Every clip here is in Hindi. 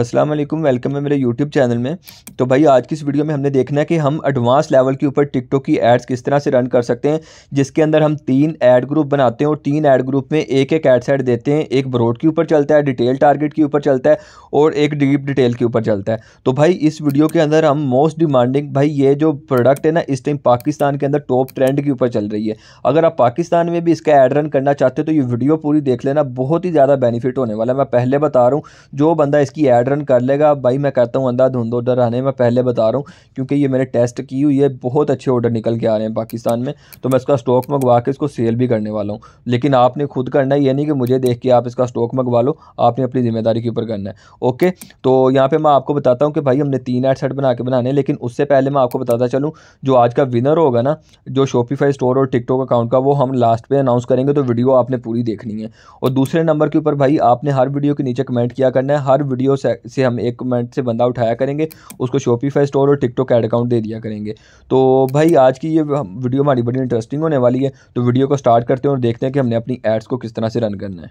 अस्सलाम वालेकुम वेलकम है मेरे यूट्यूब चैनल में तो भाई आज की इस वीडियो में हमने देखना है कि हम एडवांस लेवल के ऊपर टिकटॉक की एड्स किस तरह से रन कर सकते हैं जिसके अंदर हम तीन ऐड ग्रुप बनाते हैं और तीन ऐड ग्रुप में एक एक ऐड सेट देते हैं एक ब्रॉड के ऊपर चलता है डिटेल टारगेट के ऊपर चलता है और एक डीप डिटेल के ऊपर चलता है तो भाई इस वीडियो के अंदर हम मोस्ट डिमांडिंग भाई ये जो प्रोडक्ट है ना इस टाइम पाकिस्तान के अंदर टॉप ट्रेंड के ऊपर चल रही है अगर आप पाकिस्तान में भी इसका एड रन करना चाहते हो तो ये वीडियो पूरी देख लेना बहुत ही ज़्यादा बेनिफिट होने वाला है मैं पहले बता रहा हूँ जो बंदा इसकी ऐड रन कर लेगा भाई मैं कहता हूँ अंधा धुंध ऑर्डर आने में पहले बता रहा हूँ क्योंकि ये मैंने टेस्ट की हुई है बहुत अच्छे ऑर्डर निकल के आ रहे हैं पाकिस्तान में तो मैं इसका स्टॉक मंगवा के इसको सेल भी करने वाला हूँ लेकिन आपने खुद करना है ये नहीं कि मुझे देख के आप इसका स्टॉक मंगवा लो आपने अपनी जिम्मेदारी के ऊपर करना है ओके तो यहाँ पर मैं आपको बताता हूँ कि भाई हमने तीन एड सेट बना के बनाने लेकिन उससे पहले मैं आपको बताता चलूँ जो आज का विनर होगा ना जो शॉपिफाई स्टोर और टिकटॉक अकाउंट का वो हम लास्ट पर अनाउंस करेंगे तो वीडियो आपने पूरी देखनी है और दूसरे नंबर के ऊपर भाई आपने हर वीडियो के नीचे कमेंट किया करना है हर वीडियो से से हम एक मिनट से बंदा उठाया करेंगे उसको शॉपीफाई स्टोर और टिकटॉक ऐड अकाउंट दे दिया करेंगे तो भाई आज की ये वीडियो हमारी बड़ी इंटरेस्टिंग होने वाली है तो वीडियो को स्टार्ट करते हैं और देखते हैं कि हमने अपनी एड्स को किस तरह से रन करना है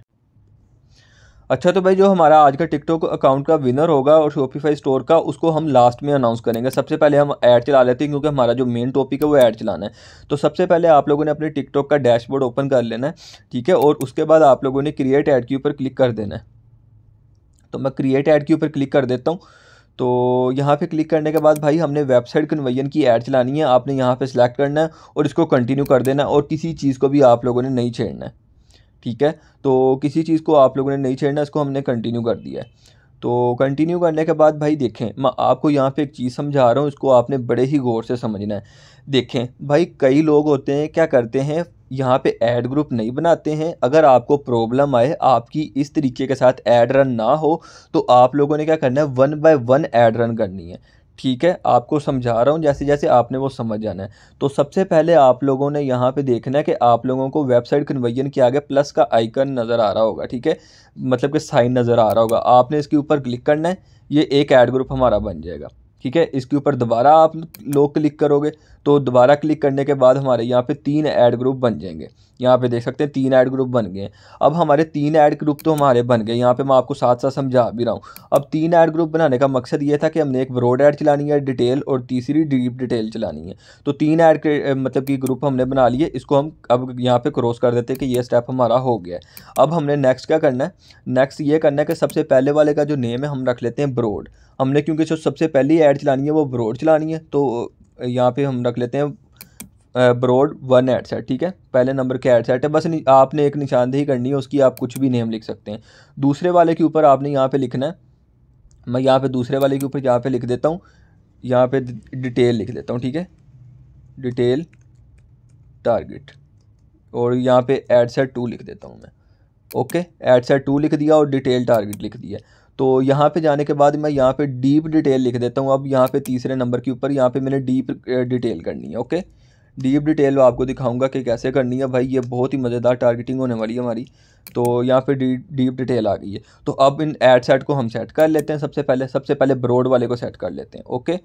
अच्छा तो भाई जो हमारा आज का टिकटॉक अकाउंट का विनर होगा और शोपीफाई स्टोर का उसको हम लास्ट में अनाउंस करेंगे सबसे पहले हम ऐड चला लेते हैं क्योंकि हमारा जो मेन टॉपिक है वो ऐड चलाना है तो सबसे पहले आप लोगों ने अपने टिकटॉक का डैशबोर्ड ओपन कर लेना है ठीक है और उसके बाद आप लोगों ने क्रिएट ऐड के ऊपर क्लिक कर देना है तो मैं क्रिएट ऐड के ऊपर क्लिक कर देता हूँ तो यहाँ पे क्लिक करने के बाद भाई हमने वेबसाइट कन्वैन की ऐड चलानी है आपने यहाँ पे सिलेक्ट करना है और इसको कंटिन्यू कर देना है और किसी चीज़ को भी आप लोगों ने नहीं छेड़ना है ठीक है तो किसी चीज़ को आप लोगों ने नहीं छेड़ना इसको हमने कंटिन्यू कर दिया है तो कंटिन्यू करने के बाद भाई देखें मैं आपको यहाँ पर एक चीज़ समझा रहा हूँ इसको आपने बड़े ही गौर से समझना है देखें भाई कई लोग होते हैं क्या करते हैं यहाँ पे ऐड ग्रुप नहीं बनाते हैं अगर आपको प्रॉब्लम आए आपकी इस तरीके के साथ ऐड रन ना हो तो आप लोगों ने क्या करना है one by one ad run करनी है ठीक है आपको समझा रहा हूँ जैसे जैसे आपने वो समझ जाना है तो सबसे पहले आप लोगों ने यहाँ पे देखना है कि आप लोगों को वेबसाइट कन्वर्जन के आगे प्लस का आइकन नज़र आ रहा होगा ठीक है मतलब कि साइन नज़र आ रहा होगा आपने इसके ऊपर क्लिक करना है ये एक ऐड ग्रुप हमारा बन जाएगा ठीक है इसके ऊपर दोबारा आप लोग क्लिक करोगे तो दोबारा क्लिक करने के बाद हमारे यहाँ पे तीन ऐड ग्रुप बन जाएंगे यहाँ पे देख सकते हैं तीन ऐड ग्रुप बन गए अब हमारे तीन ऐड ग्रुप तो हमारे बन गए यहाँ पे मैं आपको साथ साथ समझा भी रहा हूँ अब तीन ऐड ग्रुप बनाने का मकसद ये था कि हमने एक ब्रॉड ऐड चलानी है डिटेल और तीसरी डीप डिटेल चलानी है तो तीन ऐड मतलब कि ग्रुप हमने बना लिए इसको हम अब यहाँ पर क्रॉस कर देते हैं कि ये स्टेप हमारा हो गया अब हमने नेक्स्ट क्या करना है नेक्स्ट ये करना है कि सबसे पहले वाले का जो नेम है हम रख लेते हैं ब्रोड हमने क्योंकि जो सबसे पहली ऐड चलानी है वो ब्रोड चलानी है तो यहाँ पे हम रख लेते हैं ब्रॉड वन एड सेट ठीक है पहले नंबर के एड सेट है बस आपने एक निशानदेही करनी है उसकी आप कुछ भी नेम लिख सकते हैं दूसरे वाले के ऊपर आपने यहाँ पे लिखना है मैं यहाँ पे दूसरे वाले के ऊपर यहाँ पे लिख देता हूँ यहाँ पे डिटेल लिख देता हूँ ठीक है डिटेल टारगेट और यहाँ पे एड सेट टू लिख देता हूँ मैं ओके एड सेट टू लिख दिया और डिटेल टारगेट लिख दिया तो यहाँ पे जाने के बाद मैं यहाँ पे डीप डिटेल लिख देता हूँ अब यहाँ पे तीसरे नंबर के ऊपर यहाँ पे मैंने डीप डिटेल करनी है ओके डीप डिटेल आपको दिखाऊंगा कि कैसे करनी है भाई ये बहुत ही मज़ेदार टारगेटिंग होने वाली है हमारी तो यहाँ पे डी डीप डिटेल आ गई है तो अब इन एड सेट को हम सेट कर लेते हैं सबसे पहले सबसे पहले ब्रोड वाले को सेट कर लेते हैं ओके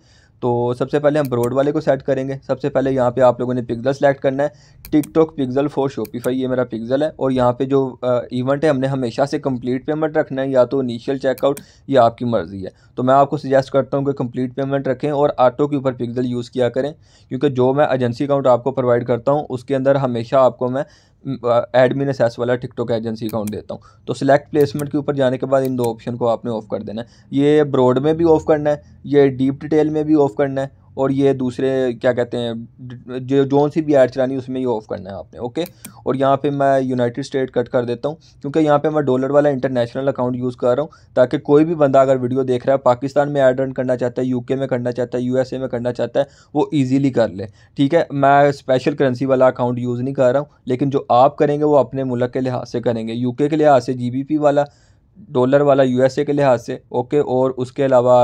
तो सबसे पहले हम ब्रोड वाले को सेट करेंगे सबसे पहले यहाँ पे आप लोगों ने पिक्जल सेलेक्ट करना है टिकटॉक पिक्जल फॉर शोपीफाई ये मेरा पिक्जल है और यहाँ पे जो इवेंट है हमने हमेशा से कंप्लीट पेमेंट रखना है या तो इनिशियल चेकआउट या आपकी मर्ज़ी है तो मैं आपको सजेस्ट करता हूँ कि कंप्लीट पेमेंट रखें और आटो के ऊपर पिक्जल यूज़ किया करें क्योंकि जो मैं एजेंसी अकाउंट कोड आपको प्रोवाइड करता हूँ उसके अंदर हमेशा आपको मैं एडमिन एसेस वाला टिकटॉक एजेंसी अकाउंट देता हूँ तो सिलेक्ट प्लेसमेंट के ऊपर जाने के बाद इन दो ऑप्शन को आपने ऑफ़ कर देना है ये ब्रॉड में भी ऑफ़ करना है ये डीप डिटेल में भी ऑफ़ करना है और ये दूसरे क्या कहते हैं जो जौन सी भी ऐड चलानी उसमें ये ऑफ़ करना है आपने ओके और यहाँ पे मैं यूनाइटेड स्टेट कट कर देता हूँ क्योंकि यहाँ पे मैं डॉलर वाला इंटरनेशनल अकाउंट यूज़ कर रहा हूँ ताकि कोई भी बंदा अगर वीडियो देख रहा है पाकिस्तान में ऐड रन करना चाहता है यूके में करना चाहता है यूएसए में करना चाहता है वो ईजिली कर ले ठीक है मैं स्पेशल करेंसी वाला अकाउंट यूज़ नहीं कर रहा हूँ लेकिन जो आप करेंगे वो अपने मुल्क के लिहाज से करेंगे यू के लिहाज से जी वाला डॉलर वाला यूएसए के लिहाज से ओके और उसके अलावा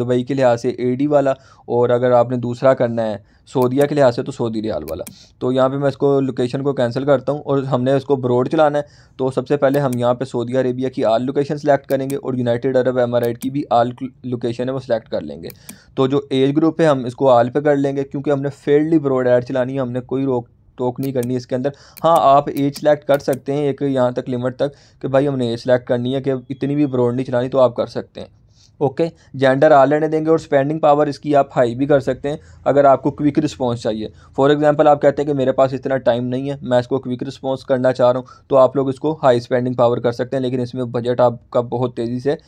दुबई के लिहाज से एडी वाला और अगर आपने दूसरा करना है सऊदीया के लिहाज से तो सऊदी रियाल वाला तो यहाँ पे मैं इसको लोकेशन को कैंसिल करता हूँ और हमने इसको ब्रॉड चलाना है तो सबसे पहले हम यहाँ पे सऊदी अरेबिया की आल लोकेशन सेलेक्ट करेंगे और यूनाइटेड अरब एमराइट की भी आल लोकेशन है वो सिलेक्ट कर लेंगे तो जो एज ग्रुप है हम इसको आल पे कर लेंगे क्योंकि हमने फेल्डली ब्रॉड एड चलानी है हमने कोई रोक टोक नहीं करनी इसके अंदर हाँ आप एज सेलेक्ट कर सकते हैं एक यहाँ तक लिमिट तक कि भाई हमने एज सेलेक्ट करनी है कि इतनी भी ब्रॉड नहीं चलानी तो आप कर सकते हैं ओके जेंडर आ लेने देंगे और स्पेंडिंग पावर इसकी आप हाई भी कर सकते हैं अगर आपको क्विक रिस्पॉन्स चाहिए फॉर एग्जांपल आप कहते हैं कि मेरे पास इतना टाइम नहीं है मैं इसको क्विक रिस्पॉन्स करना चाह रहा हूँ तो आप लोग इसको हाई स्पेंडिंग पावर कर सकते हैं लेकिन इसमें बजट आपका बहुत तेज़ी से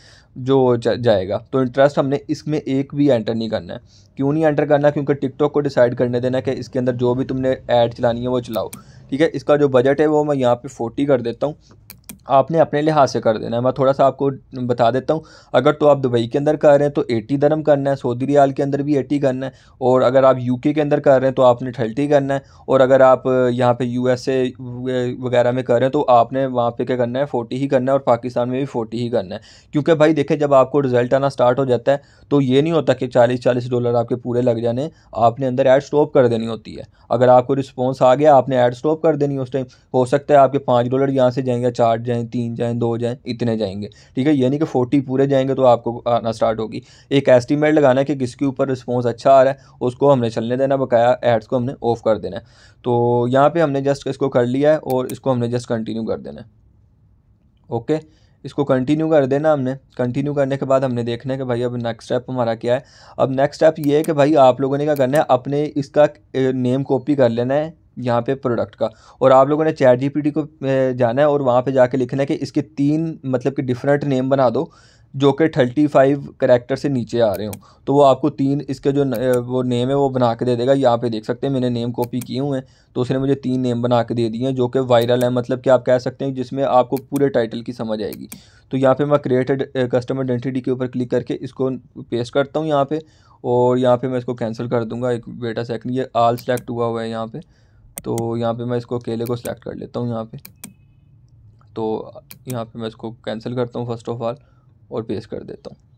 जो जा, जाएगा तो इंटरेस्ट हमने इसमें एक भी एंटर नहीं करना है क्यों नहीं एंटर करना क्योंकि टिकटॉक को डिसाइड करने देना कि इसके अंदर जो भी तुमने ऐड चलानी है वो चलाओ ठीक है इसका जो बजट है वो मैं यहाँ पर फोर्टी कर देता हूँ आपने अपने लिहाज से कर देना है मैं थोड़ा सा आपको बता देता हूँ अगर तो आप दुबई के अंदर कर रहे हैं तो एटी दरम करना है सऊदी रियाल के अंदर भी एटी करना है और अगर आप यूके के अंदर कर रहे हैं तो आपने थर्टी करना है और अगर आप यहाँ पे यूएसए वगैरह में कर रहे हैं तो आपने वहाँ पे क्या करना है फोर्टी ही करना है और पाकिस्तान में भी फोर्टी ही करना है क्योंकि भाई देखें जब आपको रिजल्ट आना स्टार्ट हो जाता है तो ये नहीं होता कि चालीस चालीस डॉलर आपके पूरे लग जाने आपने अंदर एड स्टॉप कर देनी होती है अगर आपको रिस्पॉन्स आ गया आपने एड स्टॉप कर देनी उस टाइम हो सकता है आपके पाँच डॉलर यहाँ से जाएंगे चार जाएँ तीन जाएँ दो जाएँ इतने जाएंगे ठीक है यानी कि फोर्टी पूरे जाएंगे तो आपको आना स्टार्ट होगी एक एस्टिमेट लगाना है कि किसके ऊपर रिस्पॉन्स अच्छा आ रहा है उसको हमने चलने देना बकाया एड्स को हमने ऑफ कर देना है तो यहाँ पर हमने जस्ट इसको कर लिया है और इसको हमने जस्ट कंटिन्यू कर देना है ओके इसको कंटिन्यू कर देना हमने कंटिन्यू करने के बाद हमने देखना है कि भाई अब नेक्स्ट स्टेप हमारा क्या है अब नेक्स्ट स्टेप ये है कि भाई आप लोगों ने क्या करना है अपने इसका नेम कॉपी कर लेना है यहाँ पे प्रोडक्ट का और आप लोगों ने चैट जीपीटी को जाना है और वहाँ पे जाके लिखना है कि इसके तीन मतलब कि डिफरेंट नेम बना दो जो कि थर्टी फाइव करेक्टर से नीचे आ रहे हो तो वो आपको तीन इसके जो न, वो नेम है वो बना के दे देगा यहाँ पे देख सकते हैं मैंने नेम कॉपी किए हुए हैं तो उसने मुझे तीन नेम बना के दे दिए हैं जो कि वायरल है मतलब कि आप कह सकते हैं जिसमें आपको पूरे टाइटल की समझ आएगी तो यहाँ पे मैं क्रिएटेड कस्टमर आइडेंटिटी के ऊपर क्लिक करके इसको पेस्ट करता हूँ यहाँ पर और यहाँ पर मैं इसको कैंसिल कर दूँगा एक बेटा सेकंड ये आल सेलेक्ट हुआ हुआ है यहाँ पर तो यहाँ पे मैं इसको अकेले को सिलेक्ट कर लेता हूँ यहाँ पे तो यहाँ पे मैं इसको कैंसिल करता हूँ फर्स्ट ऑफ ऑल और पेस्ट कर देता हूँ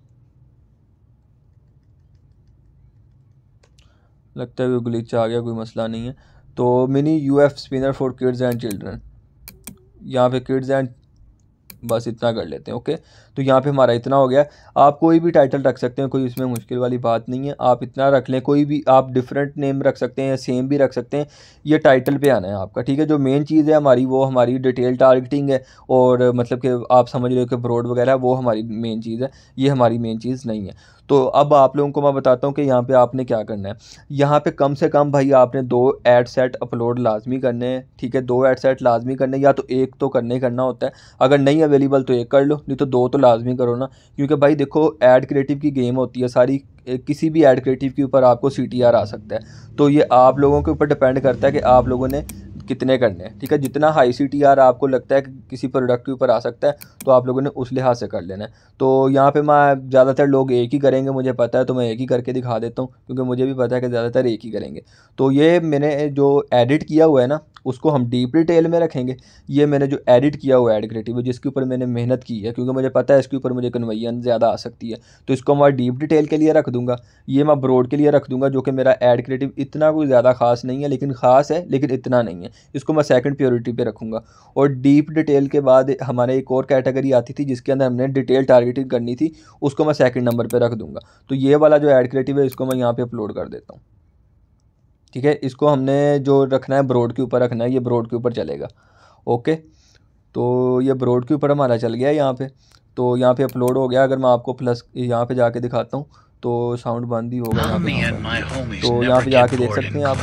लगता है कोई गलीचा आ गया कोई मसला नहीं है तो mini U F spinner for kids and children यहाँ पे किड्स एंड बस इतना कर लेते हैं ओके तो यहाँ पे हमारा इतना हो गया आप कोई भी टाइटल रख सकते हैं कोई इसमें मुश्किल वाली बात नहीं है आप इतना रख लें कोई भी आप डिफरेंट नेम रख सकते हैं सेम भी रख सकते हैं ये टाइटल पे आना है आपका ठीक है जो मेन चीज़ है हमारी वो हमारी डिटेल टारगेटिंग है और मतलब कि आप समझ रहे हो कि ब्रॉड वगैरह वो हमारी मेन चीज़ है ये हमारी मेन चीज़ नहीं है तो अब आप लोगों को मैं बताता हूँ कि यहाँ पे आपने क्या करना है यहाँ पे कम से कम भाई आपने दो एड सेट अपलोड लाजमी करने हैं ठीक है दो एड सेट लाजमी करने या तो एक तो करने करना होता है अगर नहीं अवेलेबल तो एक कर लो नहीं तो दो तो लाजमी करो ना क्योंकि भाई देखो एड क्रिएटिव की गेम होती है सारी किसी भी एड क्रिएटिव के ऊपर आपको सी आ सकता है तो ये आप लोगों के ऊपर डिपेंड करता है कि आप लोगों ने कितने करने हैं ठीक है जितना हाई सी टी आर आपको लगता है कि किसी प्रोडक्ट के ऊपर आ सकता है तो आप लोगों ने उस लिहाज से कर लेना है तो यहाँ पे मैं ज़्यादातर लोग एक ही करेंगे मुझे पता है तो मैं एक ही करके दिखा देता हूँ क्योंकि मुझे भी पता है कि ज़्यादातर एक ही करेंगे तो ये मैंने जो एडिट किया हुआ है ना उसको हम डीप डिटेल में रखेंगे ये मैंने जो एडिट किया हुआ एड क्रिएटिव जिसके ऊपर मैंने मेहनत की है क्योंकि मुझे पता है इसके ऊपर मुझे कन्वैन ज़्यादा आ सकती है तो इसको मैं डीप डिटेल के लिए रख दूंगा ये मैं ब्रॉड के लिए रख दूंगा जो कि मेरा एड क्रिएटिव इतना कोई ज़्यादा खास नहीं है लेकिन खास है लेकिन इतना नहीं है इसको मैं सेकेंड प्योरिटी पर रखूँगा और डीप डिटेल के बाद हमारे एक और कैटेगरी आती थी जिसके अंदर हमने डिटेल टारगेटिंग करनी थी उसको मैं सेकेंड नंबर पर रख दूँगा तो ये वाला जो एड क्रिएटिव है इसको मैं यहाँ पर अपलोड कर देता हूँ ठीक है इसको हमने जो रखना है ब्रोड के ऊपर रखना है ये ब्रोड के ऊपर चलेगा ओके तो ये ब्रोड के ऊपर हमारा चल गया यहाँ पे तो यहाँ पे अपलोड हो गया अगर मैं आपको प्लस यहाँ पे जाके दिखाता हूँ तो साउंड बंद ही होगा यहाँ पे तो यहाँ पे जाके देख सकते हैं आप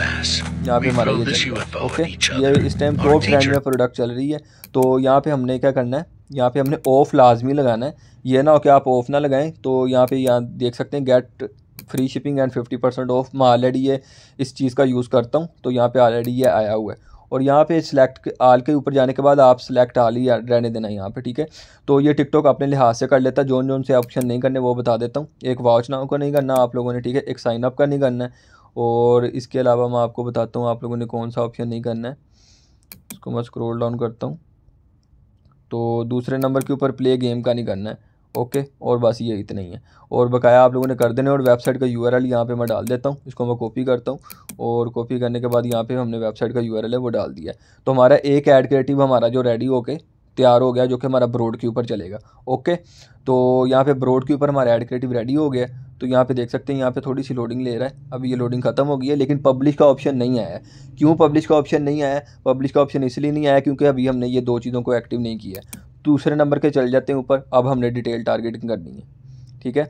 यहाँ पे हमारा ये चल रहा ओके ये इस टाइम प्रो ट्रेंड में प्रोडक्ट चल रही है तो यहाँ पे हमने क्या करना है यहाँ पे हमने ऑफ़ लाजमी लगाना है ये ना हो कि आप ऑफ़ ना लगाएं तो यहाँ पे यहाँ देख सकते हैं get free shipping and fifty percent off मैं ऑलरेडी ये इस चीज़ का यूज़ करता हूँ तो यहाँ पे ऑलरेडी ये आया हुआ है और यहाँ पे सिलेक्ट आल के ऊपर जाने के बाद आप सिलेक्ट आल ही रहने देना यहाँ पे ठीक है तो ये टिकटॉक अपने लिहाज से कर लेता है जोन जोन से ऑप्शन नहीं करने वो बता देता हूँ एक वाच नाउ का नहीं करना आप लोगों ने ठीक है एक साइन अप का नहीं करना है और इसके अलावा मैं आपको बताता हूँ आप लोगों ने कौन सा ऑप्शन नहीं करना है इसको मैं स्क्रोल डाउन करता हूँ तो दूसरे नंबर के ऊपर प्ले गेम का नहीं करना है ओके और बस ये इतना ही है और बकाया आप लोगों ने कर देने और वेबसाइट का यू आर एल यहाँ पर मैं डाल देता हूँ इसको मैं कॉपी करता हूँ और कॉपी करने के बाद यहाँ पे हमने वेबसाइट का यू आर एल है वो डाल दिया है तो हमारा एक ऐड क्रिएटिव हमारा जो रेडी होके तैयार हो गया जो कि हमारा ब्रोड के ऊपर चलेगा ओके तो यहाँ पे ब्रोड के ऊपर हमारा एड क्रिएटिव रेडी हो गया तो यहाँ पे देख सकते हैं यहाँ पे थोड़ी सी लोडिंग ले रहा है अभी ये लोडिंग खत्म हो गई है लेकिन पब्लिश का ऑप्शन नहीं आया क्यों पब्लिश का ऑप्शन नहीं आया पब्लिश का ऑप्शन इसलिए नहीं आया क्योंकि अभी हमने ये दो चीज़ों को एक्टिव नहीं किया दूसरे नंबर के चल जाते हैं ऊपर अब हमने डिटेल टारगेटिंग करनी है ठीक है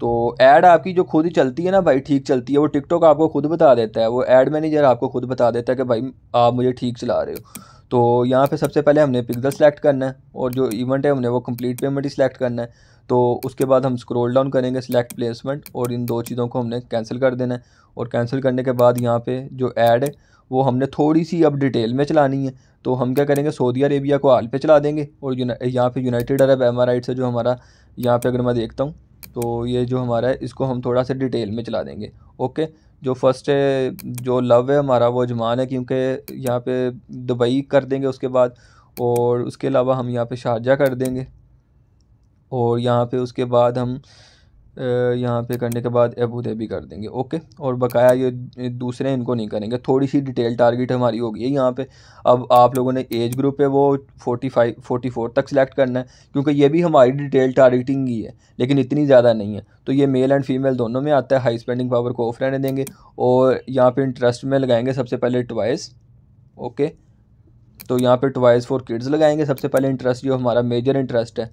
तो ऐड आपकी जो खुद ही चलती है ना भाई ठीक चलती है वो टिकटॉक आपको खुद बता देता है वो ऐड मैनेजर आपको खुद बता देता है कि भाई आप मुझे ठीक चला रहे हो तो यहाँ पे सबसे पहले हमने पिक्सल सेलेक्ट करना है और जो इवेंट है हमने वो कंप्लीट पेमेंट ही सिलेक्ट करना है तो उसके बाद हम स्क्रॉल डाउन करेंगे सिलेक्ट प्लेसमेंट और इन दो चीज़ों को हमने कैंसिल कर देना है और कैंसिल करने के बाद यहाँ पे जो ऐड है वो हमने थोड़ी सी अब डिटेल में चलानी है तो हम क्या करेंगे सऊदी अरेबिया को आल पे चला देंगे और यहाँ पे यूनाइटेड अरब एमाराइट से जो हमारा यहाँ पे अगर मैं देखता हूँ तो ये जो हमारा है इसको हम थोड़ा सा डिटेल में चला देंगे ओके जो फर्स्ट है जो लव है हमारा वो जमान है क्योंकि यहाँ पर दुबई कर देंगे उसके बाद और उसके अलावा हम यहाँ पर शारजा कर देंगे और यहाँ पे उसके बाद हम यहाँ पे करने के बाद अबू धाबी कर देंगे ओके और बकाया ये दूसरे इनको नहीं करेंगे थोड़ी सी डिटेल टारगेट हमारी होगी है यहाँ पे अब आप लोगों ने एज ग्रुप है वो फोर्टी फाइव फोटी फोर तक सिलेक्ट करना है क्योंकि ये भी हमारी डिटेल टारगेटिंग ही है लेकिन इतनी ज़्यादा नहीं है तो ये मेल एंड फीमेल दोनों में आता है हाई स्पेंडिंग पावर को ऑफ रहने देंगे और यहाँ पर इंटरेस्ट में लगाएंगे सबसे पहले ट्वाइस ओके तो यहाँ पर ट्वाइस फॉर किड्स लगाएंगे सबसे पहले इंटरेस्ट जो हमारा मेजर इंटरेस्ट है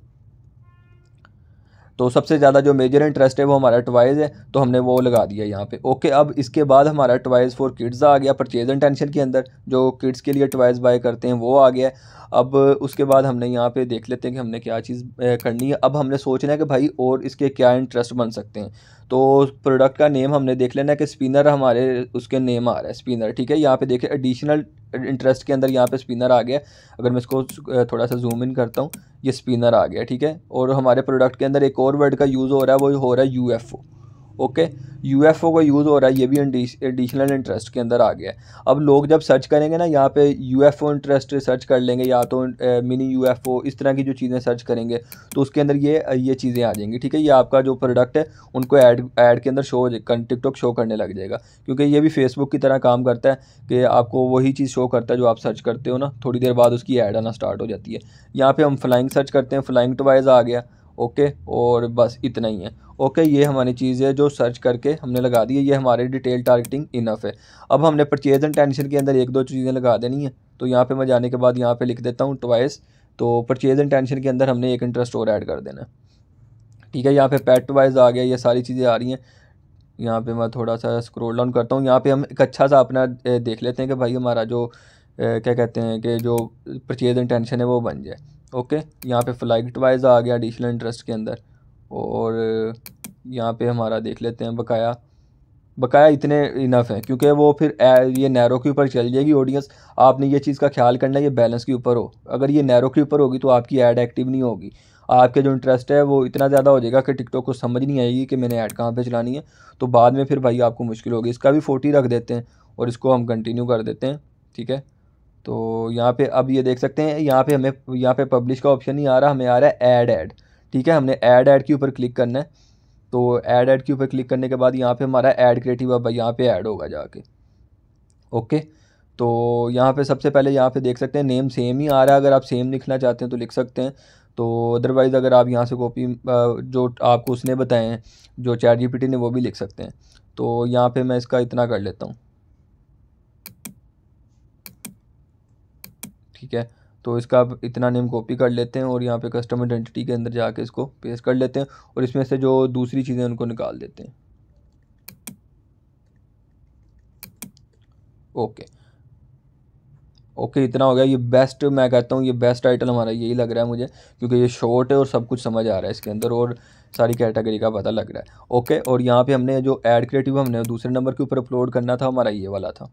तो सबसे ज़्यादा जो मेजर इंटरेस्ट है वो हमारा ट्वाइज़ है तो हमने वो लगा दिया यहाँ पे ओके अब इसके बाद हमारा ट्वाइज़ फॉर किड्स आ गया परचेज एंड टेंशन के अंदर जो किड्स के लिए ट्वाइज़ बाय करते हैं वो आ गया अब उसके बाद हमने यहाँ पे देख लेते हैं कि हमने क्या चीज़ करनी है अब हमने सोचना है कि भाई और इसके क्या इंटरेस्ट बन सकते हैं तो प्रोडक्ट का नेम हमने देख लेना है कि स्पिनर हमारे उसके नेम आ रहा है स्पिनर ठीक है यहाँ पे देखिए एडिशनल इंटरेस्ट के अंदर यहाँ पे स्पिनर आ गया अगर मैं इसको थोड़ा सा जूम इन करता हूँ ये स्पिनर आ गया ठीक है और हमारे प्रोडक्ट के अंदर एक और वर्ड का यूज़ हो रहा है वो हो रहा है यू ओके यूएफओ का यूज़ हो रहा है ये भी एडिशनल इंटरेस्ट के अंदर आ गया है अब लोग जब सर्च करेंगे ना यहाँ पे यूएफओ इंटरेस्ट सर्च कर लेंगे या तो मिनी यूएफओ इस तरह की जो चीज़ें सर्च करेंगे तो उसके अंदर ये ये चीज़ें आ जाएंगी ठीक है ये आपका जो प्रोडक्ट है उनको ऐड ऐड के अंदर शो हो जाएगा टिकटॉक शो करने लग जाएगा क्योंकि ये भी फेसबुक की तरह काम करता है कि आपको वही चीज़ शो करता है जो आप सर्च करते हो ना थोड़ी देर बाद उसकी ऐड आना स्टार्ट हो जाती है यहाँ पर हम फ्लाइंग सर्च करते हैं फ्लाइंग टवाइज़ आ गया ओके और बस इतना ही है ओके ये हमारी चीज़ है जो सर्च करके हमने लगा दी है ये हमारे डिटेल टारगेटिंग इनफ है अब हमने परचेज एंड टेंशन के अंदर एक दो चीज़ें लगा देनी है तो यहाँ पर मैं जाने के बाद यहाँ पर लिख देता हूँ ट्वाइस तो परचेज एंड टेंशन के अंदर हमने एक इंटरेस्ट और ऐड कर देना ठीक है यहाँ पे पेट वाइज आ गया ये सारी चीज़ें आ रही हैं यहाँ पे मैं थोड़ा सा स्क्रोल डाउन करता हूँ यहाँ पे हम एक अच्छा सा अपना देख लेते हैं कि भाई हमारा जो क्या कहते हैं कि जो परचेज इंटेंशन है वो बन जाए ओके यहाँ पे फ्लाइट वाइज आ गया एडिशनल इंटरेस्ट के अंदर और यहाँ पे हमारा देख लेते हैं बकाया बकाया इतने इनफ है क्योंकि वो फिर ये नैरो के ऊपर चल जाएगी ऑडियंस आपने ये चीज़ का ख्याल करना है ये बैलेंस के ऊपर हो अगर ये नैरो के ऊपर होगी तो आपकी ऐड एक्टिव नहीं होगी आपके जो इंटरेस्ट है वो इतना ज़्यादा हो जाएगा कि टिकटॉक को समझ नहीं आएगी कि मैंने ऐड कहाँ पे चलानी है तो बाद में फिर भाई आपको मुश्किल होगी इसका भी फोर्टी रख देते हैं और इसको हम कंटिन्यू कर देते हैं ठीक है तो यहाँ पे अब ये देख सकते हैं यहाँ पे हमें यहाँ पे पब्लिश का ऑप्शन नहीं आ रहा हमें आ रहा है ऐड ऐड ठीक है हमने ऐड ऐड के ऊपर क्लिक करना है तो ऐड ऐड के ऊपर क्लिक करने के बाद यहाँ पे हमारा ऐड क्रिएटिव अब यहाँ पे ऐड होगा जाके ओके तो यहाँ पे सबसे पहले यहाँ पे देख सकते हैं नेम सेम ही आ रहा है अगर आप सेम लिखना चाहते हैं तो लिख सकते हैं तो अदरवाइज़ अगर आप यहाँ से कॉपी जो आपको उसने बताए हैं जो चैट जी ने वो भी लिख सकते हैं तो यहाँ पर मैं इसका इतना कर लेता हूँ ठीक है तो इसका आप इतना नेम कॉपी कर लेते हैं और यहाँ पे कस्टम आइडेंटिटी के अंदर जाके इसको पेस्ट कर लेते हैं और इसमें से जो दूसरी चीज़ें उनको निकाल देते हैं ओके ओके इतना हो गया ये बेस्ट मैं कहता हूँ ये बेस्ट टाइटल हमारा यही लग रहा है मुझे क्योंकि ये शॉर्ट है और सब कुछ समझ आ रहा है इसके अंदर और सारी कैटेगरी का पता लग रहा है ओके और यहाँ पर हमने जो एड क्रिएटिव हमने दूसरे नंबर के ऊपर अपलोड करना था हमारा ये वाला था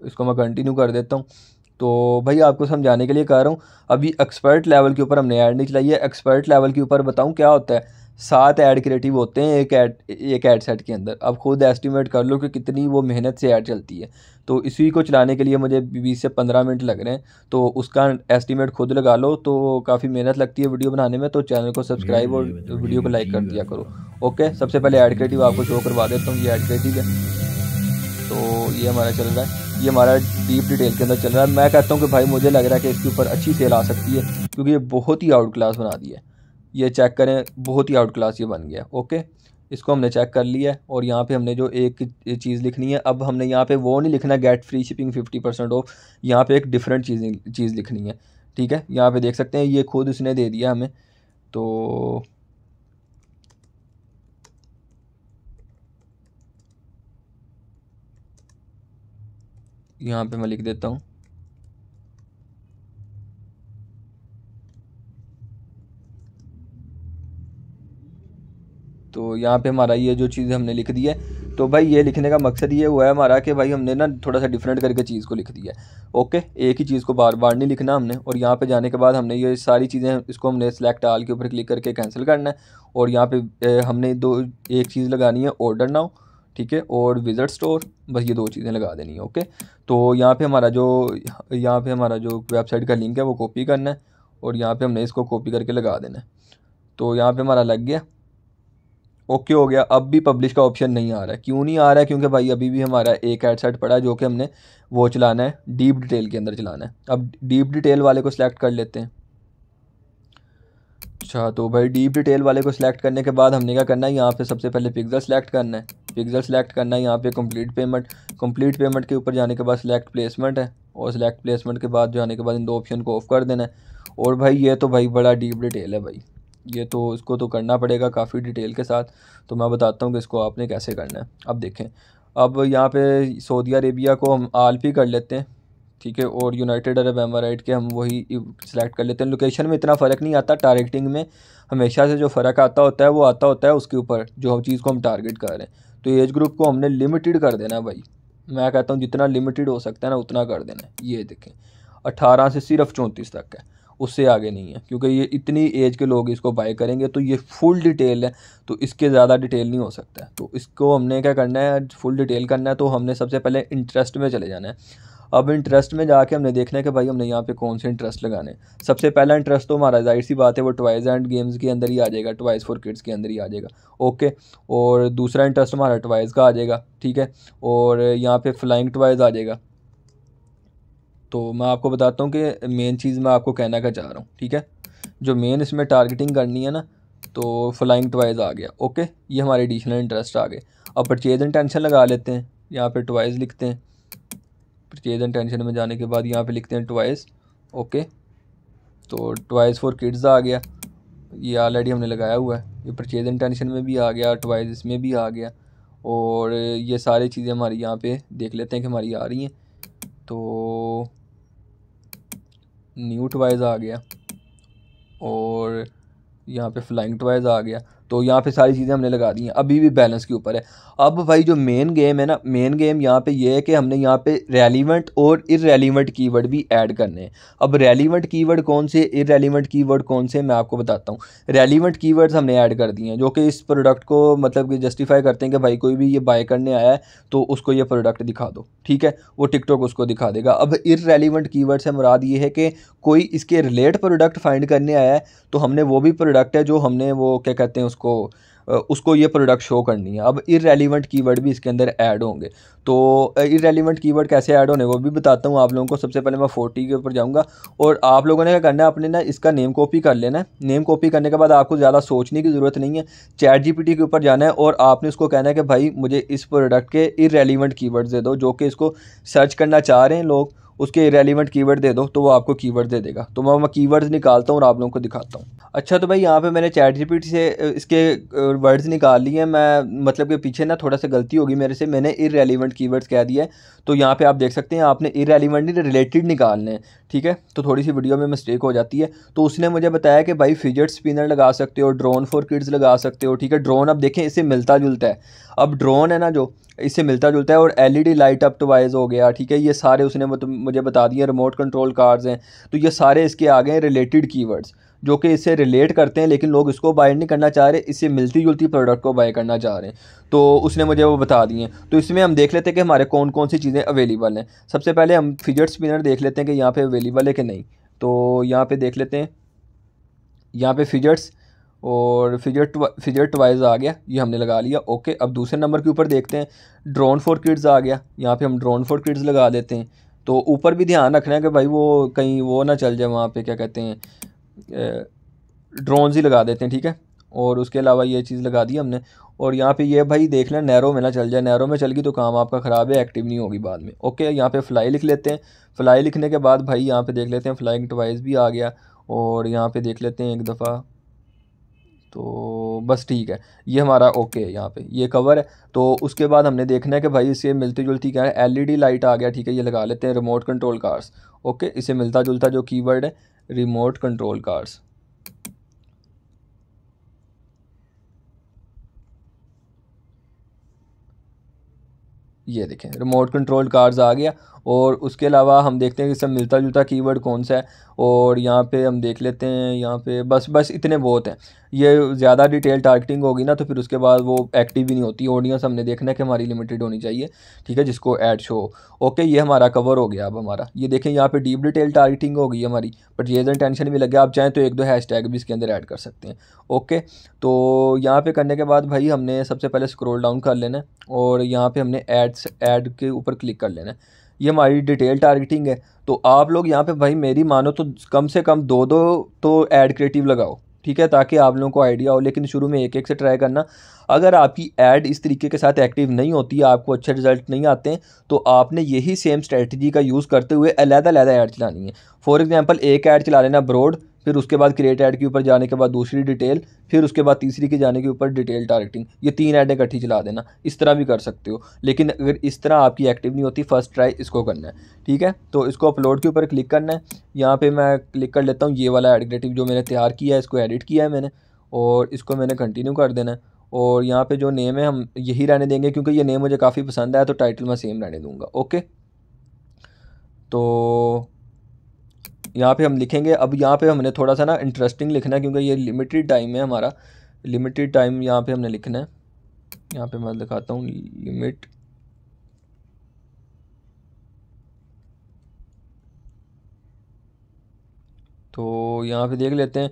तो इसको मैं कंटिन्यू कर देता हूँ तो भाई आपको समझाने के लिए कह रहा हूँ अभी एक्सपर्ट लेवल के ऊपर हमने ऐड नहीं चलाई है एक्सपर्ट लेवल के ऊपर बताऊँ क्या होता है सात ऐड क्रिएटिव होते हैं एक ऐड एक ऐड सेट के अंदर अब खुद एस्टिमेट कर लो कि कितनी वो मेहनत से ऐड चलती है तो इसी को चलाने के लिए मुझे बीस से पंद्रह मिनट लग रहे हैं तो उसका एस्टिमेट खुद लगा लो तो काफ़ी मेहनत लगती है वीडियो बनाने में तो चैनल को सब्सक्राइब और तो वीडियो को लाइक कर दिया करो ओके सबसे पहले ऐड क्रिएटिव आपको शो करवा देता हूँ ये ऐड क्रिएटिव है ये हमारा चल रहा है ये हमारा डीप डिटेल के अंदर चल रहा है मैं कहता हूँ कि भाई मुझे लग रहा है कि इसके ऊपर अच्छी सेल आ सकती है क्योंकि ये बहुत ही आउट क्लास बना दी है ये चेक करें बहुत ही आउट क्लास ये बन गया ओके इसको हमने चेक कर लिया है और यहाँ पे हमने जो एक चीज़ लिखनी है अब हमने यहाँ पे वो नहीं लिखना get free shipping fifty percent off यहाँ पे एक डिफरेंट चीज़ चीज़ लिखनी है ठीक है यहाँ पे देख सकते हैं ये खुद उसने दे दिया हमें तो यहाँ पे मैं लिख देता हूँ तो यहाँ पे हमारा ये जो चीज़ हमने लिख दी है तो भाई ये लिखने का मकसद ये हुआ है हमारा कि भाई हमने ना थोड़ा सा डिफरेंट करके चीज़ को लिख दिया है ओके एक ही चीज़ को बार बार नहीं लिखना हमने और यहाँ पे जाने के बाद हमने ये सारी चीज़ें इसको हमने सेलेक्ट आल के ऊपर क्लिक करके कैंसिल करना है और यहाँ पे हमने दो एक चीज़ लगानी है ऑर्डर नाउ ठीक है और विज़ट स्टोर बस ये दो चीज़ें लगा देनी है ओके तो यहाँ पे हमारा जो यहाँ पे हमारा जो वेबसाइट का लिंक है वो कॉपी करना है और यहाँ पे हमने इसको कॉपी करके लगा देना है तो यहाँ पे हमारा लग गया ओके हो गया अब भी पब्लिश का ऑप्शन नहीं आ रहा है क्यों नहीं आ रहा है क्योंकि भाई अभी भी हमारा एक एडसेट पड़ा है जो कि हमने वो चलाना है डीप डिटेल के अंदर चलाना है अब डीप डिटेल वाले को सिलेक्ट कर लेते हैं अच्छा तो भाई डीप डिटेल वाले को सिलेक्ट करने के बाद हमने क्या करना है यहाँ पे सबसे पहले पिक्सल सेलेक्ट करना है पिक्सल सेलेक्ट करना है यहाँ पे कंप्लीट पेमेंट कंप्लीट पेमेंट के ऊपर जाने के बाद सिलेक्ट प्लेसमेंट है और सिलेक्ट प्लेसमेंट के बाद जाने के बाद इन दो ऑप्शन को ऑफ कर देना है और भाई ये तो भाई बड़ा डीप डिटेल है भाई ये तो इसको तो करना पड़ेगा काफ़ी डिटेल के साथ तो मैं बताता हूँ कि इसको आपने कैसे करना है अब देखें अब यहाँ पे सऊदी अरेबिया को हम आल पी कर लेते हैं ठीक है और यूनाइटेड अरब एमराइट के हम वही सिलेक्ट कर लेते हैं लोकेशन में इतना फ़र्क नहीं आता टारगेटिंग में हमेशा से जो फ़र्क आता होता है वो आता होता है उसके ऊपर जो चीज़ को हम टारगेट कर रहे हैं तो एज ग्रुप को हमने लिमिटेड कर देना है भाई मैं कहता हूँ जितना लिमिटेड हो सकता है ना उतना कर देना है ये देखें अट्ठारह से सिर्फ चौंतीस तक है उससे आगे नहीं है क्योंकि ये इतनी एज के लोग इसको बाय करेंगे तो ये फुल डिटेल है तो इसके ज़्यादा डिटेल नहीं हो सकता तो इसको हमने क्या करना है फुल डिटेल करना है तो हमने सबसे पहले इंटरेस्ट में चले जाना है अब इंटरेस्ट में जाके हमने देखना है कि भाई हमने यहाँ पे कौन से इंटरेस्ट लगाने सबसे पहला इंटरेस्ट तो हमारा जाहिर सी बात है वो टॉयज़ एंड गेम्स के अंदर ही आ जाएगा टॉयज़ फॉर किड्स के अंदर ही आ जाएगा ओके और दूसरा इंटरेस्ट हमारा टॉयज़ का आ जाएगा ठीक है और यहाँ पर फ्लाइंग टॉयज़ आ जाएगा तो मैं आपको बताता हूँ कि मेन चीज़ मैं आपको कहना का चाह रहा हूँ ठीक है जो मेन इसमें टारगेटिंग करनी है ना तो फ्लाइंग टॉयज़ आ गया ओके ये हमारे एडिशनल इंटरेस्ट आ गए अब परचेज इंटेंशन लगा लेते हैं यहाँ पे टॉयज़ लिखते हैं परचेज एंड टेंशन में जाने के बाद यहाँ पे लिखते हैं टॉयज़ ओके तो टॉयज़ फॉर किड्स आ गया ये ऑलरेडी हमने लगाया हुआ है ये परचेज एंड टेंशन में भी आ गया ट्वाइस इसमें भी आ गया और ये सारी चीज़ें हमारी यहाँ पे देख लेते हैं कि हमारी आ रही हैं तो न्यू ट्वाइस आ गया और यहाँ पे फ्लाइंग टॉयज़ आ गया तो यहाँ पे सारी चीज़ें हमने लगा दी हैं अभी भी बैलेंस के ऊपर है अब भाई जो मेन गेम है ना मेन गेम यहाँ पे ये है कि हमने यहाँ पे रेलिवेंट और इरेलीवेंट कीवर्ड भी ऐड करने हैं अब रेलिवेंट कीवर्ड कौन से इरेलीवेंट कीवर्ड कौन से मैं आपको बताता हूँ रेलिवेंट कीवर्ड्स हमने ऐड कर दिए हैं जो कि इस प्रोडक्ट को मतलब कि जस्टिफाई करते हैं कि भाई कोई भी ये बाय करने आया है तो उसको ये प्रोडक्ट दिखा दो ठीक है वो टिकटॉक उसको दिखा देगा अब इरेलीवेंट कीवर्ड से मुराद ये है कि कोई इसके रिलेट प्रोडक्ट फाइंड करने आया है तो हमने वो भी प्रोडक्ट है जो हमने वो क्या कहते हैं उसको उसको उसको ये प्रोडक्ट शो करनी है अब इरेलीवेंट कीवर्ड भी इसके अंदर ऐड होंगे तो इरेलीवेंट कीवर्ड कैसे ऐड होने वो भी बताता हूँ आप लोगों को सबसे पहले मैं फोर्टी के ऊपर जाऊँगा और आप लोगों ने क्या करना है आपने ना इसका नेम कॉपी कर लेना है नेम कॉपी करने के बाद आपको ज़्यादा सोचने की ज़रूरत नहीं है चैट जी के ऊपर जाना है और आपने उसको कहना है कि भाई मुझे इस प्रोडक्ट के इरेलीवेंट कीवर्ड दे दो जो कि इसको सर्च करना चाह रहे हैं लोग उसके रेलिवेंट कीवर्ड दे दो तो वो आपको कीवर्ड दे देगा तो मैं कीवर्ड्स निकालता हूँ और आप लोगों को दिखाता हूँ अच्छा तो भाई यहाँ पे मैंने चैट जीपीटी से इसके वर्ड्स निकाल लिए हैं मैं मतलब के पीछे ना थोड़ा सा गलती होगी मेरे से मैंने इ की वर्ड्स कह दिया तो यहाँ पे आप देख सकते हैं आपने रेलीवेंट नहीं रिलेटेड निकालने हैं ठीक है तो थोड़ी सी वीडियो में मिस्टेक हो जाती है तो उसने मुझे बताया कि भाई फिजट स्पिनर लगा सकते हो ड्रोन फॉर किड्स लगा सकते हो ठीक है ड्रोन अब देखें इससे मिलता जुलता है अब ड्रोन है ना जो इससे मिलता जुलता है और डी लाइट अप टवाइज हो गया ठीक है ये सारे उसने मुझे बता दिए रिमोट कंट्रोल कार्स हैं तो ये सारे इसके आ गए रिलेटेड कीवर्ड्स जो कि इससे रिलेट करते हैं लेकिन लोग इसको बाय नहीं करना चाह रहे इससे मिलती जुलती प्रोडक्ट को बाय करना चाह रहे हैं तो उसने मुझे वो बता दिए तो इसमें हम देख लेते हैं कि हमारे कौन कौन सी चीज़ें अवेलेबल हैं सबसे पहले हम फिजट स्पिनर देख लेते हैं कि यहाँ पर अवेलेबल है कि नहीं तो यहाँ पर देख लेते हैं यहाँ पर फिजट्स और फिजर ट्वा, फिजर ट्वाइज आ गया ये हमने लगा लिया ओके अब दूसरे नंबर के ऊपर देखते हैं ड्रोन फोर किड्स आ गया यहाँ पे हम ड्रोन फोर किड्स लगा देते हैं तो ऊपर भी ध्यान रखना है कि भाई वो कहीं वो ना चल जाए वहाँ पे क्या कहते हैं ड्रोन्स ही लगा देते हैं ठीक है और उसके अलावा ये चीज़ लगा दी हमने और यहाँ पे ये भाई देख लें नैरो में ना चल जाए नैरो में चल गई तो काम आपका ख़राब है एक्टिव नहीं होगी बाद में ओके यहाँ पे फ्लाई लिख लेते हैं फ्लाई लिखने के बाद भाई यहाँ पे देख लेते हैं फ्लाइंग डिवाइस भी आ गया और यहाँ पे देख लेते हैं एक दफ़ा तो बस ठीक है ये हमारा ओके है यहाँ पे ये कवर है तो उसके बाद हमने देखना है कि भाई इससे मिलती जुलती क्या है एल लाइट e आ गया ठीक है ये लगा लेते हैं रिमोट कंट्रोल कार्स ओके इसे मिलता जुलता जो की है रिमोट कंट्रोल कार्स ये देखें रिमोट कंट्रोल कार्स आ गया और उसके अलावा हम देखते हैं कि सब मिलता जुलता कीवर्ड कौन सा है और यहाँ पे हम देख लेते हैं यहाँ पे बस बस इतने बहुत हैं ये ज़्यादा डिटेल टारगेटिंग होगी ना तो फिर उसके बाद वो एक्टिव भी नहीं होती ऑडियंस हमने देखना है कि हमारी लिमिटेड होनी चाहिए ठीक है जिसको ऐड शो हो ओके ये हमारा कवर हो गया अब हमारा ये देखें यहाँ पे डीप डिटेल टारगेटिंग होगी हमारी ये जन टेंशन भी लगे आप चाहें तो एक दो हैश टैग भी इसके अंदर ऐड कर सकते हैं ओके तो यहाँ पर करने के बाद भाई हमने सबसे पहले स्क्रोल डाउन कर लेना है और यहाँ पर हमने एड्स एड के ऊपर क्लिक कर लेना है ये हमारी डिटेल टारगेटिंग है तो आप लोग यहाँ पे भाई मेरी मानो तो कम से कम दो दो तो ऐड क्रिएटिव लगाओ ठीक है ताकि आप लोगों को आइडिया हो लेकिन शुरू में एक एक से ट्राई करना अगर आपकी ऐड इस तरीके के साथ एक्टिव नहीं होती आपको अच्छे रिजल्ट नहीं आते तो आपने यही सेम स्ट्रेटजी का यूज़ करते हुए अलहदा अलहदा ऐड चलानी है फॉर एग्जांपल एक ऐड चला लेना ब्रॉड फिर उसके बाद क्रिएट ऐड के ऊपर जाने के बाद दूसरी डिटेल फिर उसके बाद तीसरी के जाने के ऊपर डिटेल टारगेटिंग ये तीन ऐडें इकट्ठी चला देना इस तरह भी कर सकते हो लेकिन अगर इस तरह आपकी एक्टिव नहीं होती फर्स्ट ट्राई इसको करना है ठीक है तो इसको अपलोड के ऊपर क्लिक करना है यहाँ पर मैं क्लिक कर लेता हूँ ये वाला क्रिएटिव जो मैंने तैयार किया है इसको एडिट किया है मैंने और इसको मैंने कंटिन्यू कर देना है और यहाँ पे जो नेम है हम यही रहने देंगे क्योंकि ये नेम मुझे काफ़ी पसंद आया तो टाइटल मैं सेम रहने दूँगा ओके तो यहाँ पे हम लिखेंगे अब यहाँ पे हमने थोड़ा सा ना इंटरेस्टिंग लिखना है क्योंकि ये लिमिटेड टाइम है हमारा लिमिटेड टाइम यहाँ पे हमने लिखना है यहाँ पे मैं दिखाता हूँ लिमिट तो यहाँ पे देख लेते हैं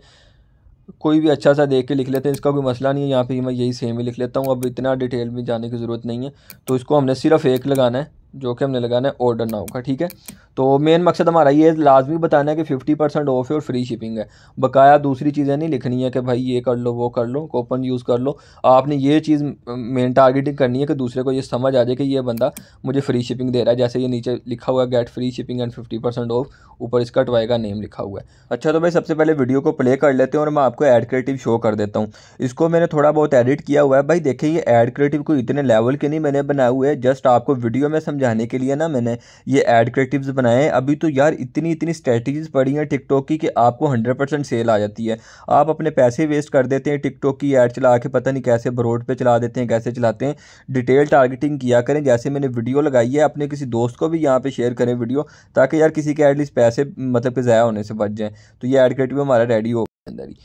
कोई भी अच्छा सा देख के लिख लेते हैं इसका कोई मसला नहीं है यहाँ पे मैं यही सेम ही लिख लेता हूँ अब इतना डिटेल में जाने की ज़रूरत नहीं है तो इसको हमने सिर्फ एक लगाना है जो कि हमने लगाना है ऑर्डर नाउ का ठीक है तो मेन मकसद हमारा ये लाजमी बताना है कि फिफ्टी परसेंट ऑफ है और फ्री शिपिंग है बकाया दूसरी चीज़ें नहीं लिखनी है कि भाई ये कर लो वो कर लो कोपन यूज़ कर लो आपने ये चीज़ मेन टारगेटिंग करनी है कि दूसरे को ये समझ आ जाए कि ये बंदा मुझे फ्री शिपिंग दे रहा है जैसे ये नीचे लिखा हुआ है get free shipping and fifty percent off ऊपर इसका टॉय का नेम लिखा हुआ है अच्छा तो भाई सबसे पहले वीडियो को प्ले कर लेते हैं और मैं आपको एड क्रिएटिव शो कर देता हूँ इसको मैंने थोड़ा बहुत एडिट किया हुआ है भाई देखिए ये एड क्रिएटिव को इतने लेवल के नहीं मैंने बनाए हुए जस्ट आपको वीडियो में समझ समझाने के लिए ना मैंने ये एड क्रिएटिव्स बनाए हैं अभी तो यार इतनी इतनी स्ट्रैटेजीज पड़ी हैं टिकटॉक की कि आपको हंड्रेड परसेंट सेल आ जाती है आप अपने पैसे वेस्ट कर देते हैं टिकटॉक की ऐड चला के पता नहीं कैसे ब्रोड पर चला देते हैं कैसे चलाते हैं डिटेल टारगेटिंग किया करें जैसे मैंने वीडियो लगाई है अपने किसी दोस्त को भी यहाँ पर शेयर करें वीडियो ताकि यार किसी के एटलीस्ट पैसे मतलब कि ज़ाया होने से बच जाएँ तो ये एड क्रिएटिव हमारा रेडी हो अंदर ही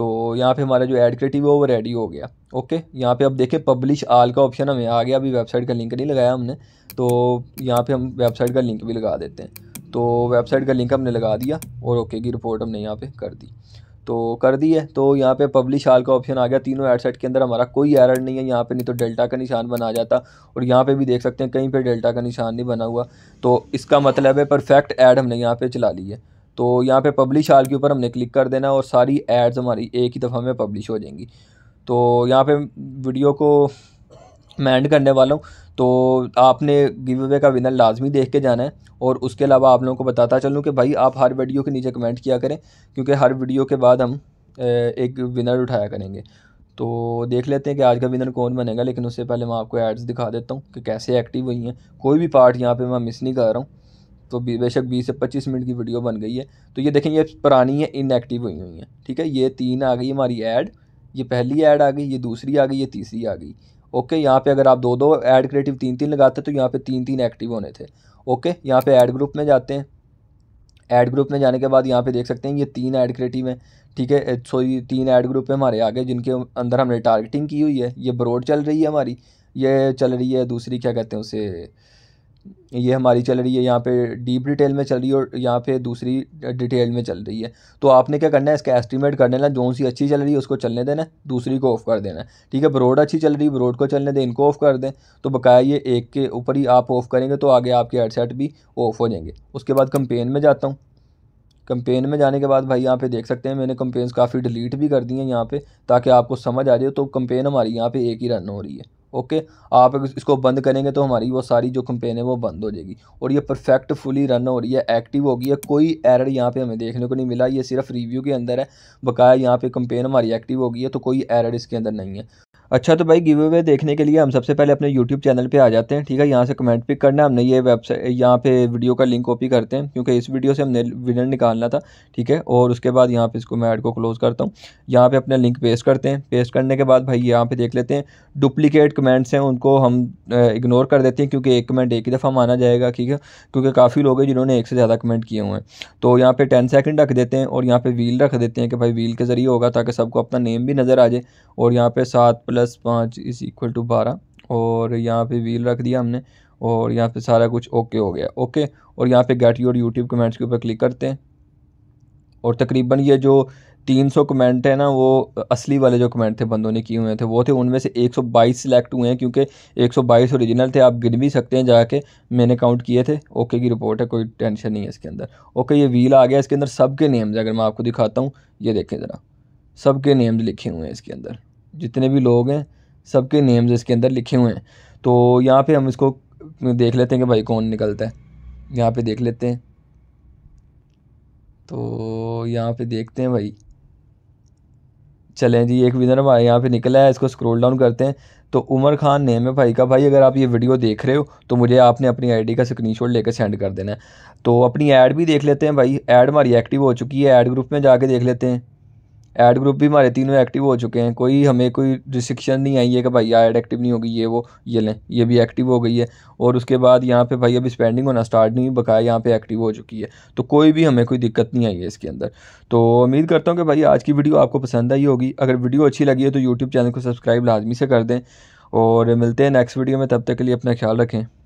तो यहाँ पे हमारा जो एड क्रिएटिव है वो रेडी हो गया ओके यहाँ पे अब देखें पब्लिश आल का ऑप्शन हमें आ गया अभी वेबसाइट का लिंक नहीं लगाया हमने तो यहाँ पे हम वेबसाइट का लिंक भी लगा देते हैं तो वेबसाइट का लिंक हमने लगा दिया और ओके की रिपोर्ट हमने यहाँ पर कर दी तो कर दी है तो यहाँ पे पब्लिश आल का ऑप्शन आ गया तीनों एडसेट के अंदर हमारा कोई एरर नहीं है यहाँ पे नहीं तो डेल्टा का निशान बना जाता और यहाँ पे भी देख सकते हैं कहीं पे डेल्टा का निशान नहीं बना हुआ तो इसका मतलब है परफेक्ट ऐड हमने यहाँ पे चला ली है तो यहाँ पे पब्लिश हाल के ऊपर हमने क्लिक कर देना और सारी एड्स हमारी एक ही दफ़ा में पब्लिश हो जाएंगी तो यहाँ पे वीडियो को मैं करने वाला हूँ तो आपने गिव अवे का विनर लाजमी देख के जाना है और उसके अलावा आप लोगों को बताता चलूँ कि भाई आप हर वीडियो के नीचे कमेंट किया करें क्योंकि हर वीडियो के बाद हम एक विनर उठाया करेंगे तो देख लेते हैं कि आज का विनर कौन बनेगा लेकिन उससे पहले मैं आपको एड्स दिखा देता हूँ कि कैसे एक्टिव हुई हैं कोई भी पार्ट यहाँ पे मैं मिस नहीं कर रहा हूँ तो बेशक बीस से पच्चीस मिनट की वीडियो बन गई है तो ये देखें ये पुरानी है इनएक्टिव हुई हुई हैं ठीक है ये तीन आ गई हमारी ऐड ये पहली ऐड आ गई ये दूसरी आ गई ये तीसरी आ गई ओके यहाँ पे अगर आप दो दो ऐड क्रिएटिव तीन तीन लगाते तो यहाँ पे तीन तीन एक्टिव होने थे ओके यहाँ पे ऐड ग्रुप में जाते हैं ऐड ग्रुप में जाने के बाद यहाँ पे देख सकते हैं ये तीन ऐड क्रिएटिव हैं ठीक है सॉरी तीन ऐड ग्रुप है हमारे आगे जिनके अंदर हमने टारगेटिंग की हुई है ये ब्रोड चल रही है हमारी ये चल रही है दूसरी क्या कहते हैं उसे ये हमारी चल रही है यहाँ पे डीप डिटेल में चल रही है और यहाँ पे दूसरी डिटेल में चल रही है तो आपने क्या करना है इसका एस्टिमेट कर लेना जो सी अच्छी चल रही है उसको चलने देना दूसरी को ऑफ कर देना ठीक है ब्रोड अच्छी चल रही है ब्रोड को चलने दें इनको ऑफ कर दें तो बकाया ये एक के ऊपर ही आप ऑफ करेंगे तो आगे आपके हेडसेट भी ऑफ हो जाएंगे उसके बाद कंपेन में जाता हूँ कंपेन में जाने के बाद भाई यहाँ पे देख सकते हैं मैंने कंपेन्स काफ़ी डिलीट भी कर दी हैं यहाँ पे ताकि आपको समझ आ जाए तो कंपेन हमारी यहाँ पे एक ही रन हो रही है ओके आप इसको बंद करेंगे तो हमारी वो सारी जो कंपेन है वो बंद हो जाएगी और ये परफेक्ट फुली रन हो रही है एक्टिव हो गई है कोई एरर यहाँ पे हमें देखने को नहीं मिला ये सिर्फ रिव्यू के अंदर है बकाया यहाँ पे कंपेन हमारी एक्टिव हो गई है तो कोई एरर इसके अंदर नहीं है अच्छा तो भाई गिव अवे देखने के लिए हम सबसे पहले अपने यूट्यूब चैनल पे आ जाते हैं ठीक है यहाँ से कमेंट पिक करना हमने ये वेबसाइट यहाँ पे वीडियो का लिंक कॉपी करते हैं क्योंकि इस वीडियो से हमने विनर निकालना था ठीक है और उसके बाद यहाँ पे इसको मैं ऐड को क्लोज़ करता हूँ यहाँ पे अपना लिंक पेस्ट करते हैं पेस्ट करने के बाद भाई यहाँ पे देख लेते हैं डुप्लीकेट कमेंट्स हैं उनको हम इग्नोर कर देते हैं क्योंकि एक कमेंट एक ही दफ़ा माना जाएगा ठीक है क्योंकि काफ़ी लोग हैं जिन्होंने एक से ज़्यादा कमेंट किए हुए हैं तो यहाँ पर टेन सेकेंड रख देते हैं और यहाँ पर व्हील रख देते हैं कि भाई व्हील के ज़रिए होगा ताकि सबको अपना नेम भी नज़र आ जाए और यहाँ पर सात प्लस प्लस पाँच इज़ इक्वल टू बारह और यहाँ पे व्हील रख दिया हमने और यहाँ पे सारा कुछ ओके हो गया ओके और यहाँ पे गेट योर यूट्यूब कमेंट्स के ऊपर क्लिक करते हैं और तकरीबन ये जो तीन सौ कमेंट है ना वो असली वाले जो कमेंट थे बंदों ने किए हुए थे वो थे उनमें से एक सौ बाईस सिलेक्ट हुए हैं क्योंकि एक सौ बाईस औरिजिनल थे आप गिन भी सकते हैं जाके मैंने काउंट किए थे ओके की रिपोर्ट है कोई टेंशन नहीं है इसके अंदर ओके ये व्हील आ गया इसके अंदर सब के नेम्स अगर मैं आपको दिखाता हूँ ये देखें ज़रा सब के नेम्स लिखे हुए हैं इसके अंदर जितने भी लोग हैं सबके नेम्स इसके अंदर लिखे हुए हैं तो यहाँ पे हम इसको देख लेते हैं कि भाई कौन निकलता है यहाँ पे देख लेते हैं तो यहाँ पे देखते हैं भाई चलें जी एक विनर हमारे यहाँ पे निकला है इसको स्क्रॉल डाउन करते हैं तो उमर खान नेम है भाई का भाई अगर आप ये वीडियो देख रहे हो तो मुझे आपने अपनी आईडी का स्क्रीनशॉट लेकर सेंड कर देना है तो अपनी ऐड भी देख लेते हैं भाई ऐड हमारी एक्टिव हो चुकी है ऐड ग्रुप में जाके देख लेते हैं ऐड ग्रुप भी हमारे तीनों एक्टिव हो चुके हैं कोई हमें कोई रिस्ट्रिक्शन नहीं आई है कि भाई ऐड एक्टिव नहीं होगी ये वो ये लें ये भी एक्टिव हो गई है और उसके बाद यहाँ पे भाई अभी स्पेंडिंग होना स्टार्ट नहीं बकाया यहाँ पे एक्टिव हो चुकी है तो कोई भी हमें कोई दिक्कत नहीं आई है इसके अंदर तो उम्मीद करता हूँ कि भाई आज की वीडियो आपको पसंद आई होगी अगर वीडियो अच्छी लगी है तो यूट्यूब चैनल को सब्सक्राइब लाजमी से कर दें और मिलते हैं नेक्स्ट वीडियो में तब तक के लिए अपना ख्याल रखें